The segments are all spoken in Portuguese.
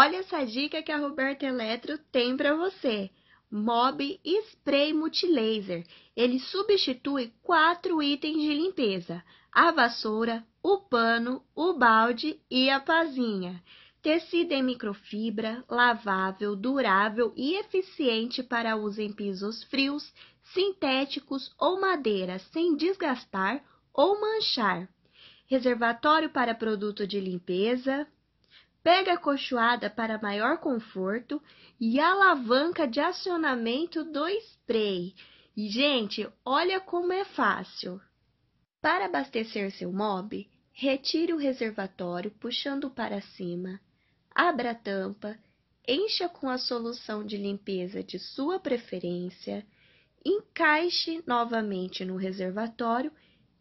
Olha essa dica que a Roberta Eletro tem para você. Mob Spray Multilaser. Ele substitui quatro itens de limpeza: a vassoura, o pano, o balde e a pazinha. Tecido em microfibra, lavável, durável e eficiente para uso em pisos frios, sintéticos ou madeira, sem desgastar ou manchar. Reservatório para produto de limpeza, pega a cochoada para maior conforto e alavanca de acionamento do spray. E, gente, olha como é fácil. Para abastecer seu mob, retire o reservatório puxando para cima, abra a tampa, encha com a solução de limpeza de sua preferência, encaixe novamente no reservatório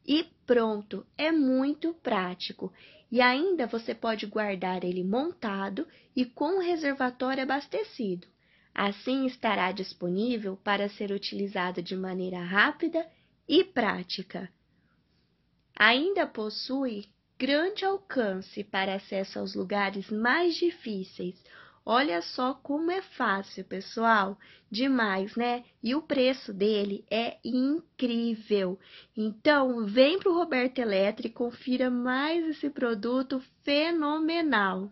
e pronto, é muito prático. E ainda você pode guardar ele montado e com o reservatório abastecido. Assim estará disponível para ser utilizado de maneira rápida e prática. Ainda possui grande alcance para acesso aos lugares mais difíceis, Olha só como é fácil, pessoal. Demais, né? E o preço dele é incrível. Então, vem para o Roberto Eletri e confira mais esse produto fenomenal.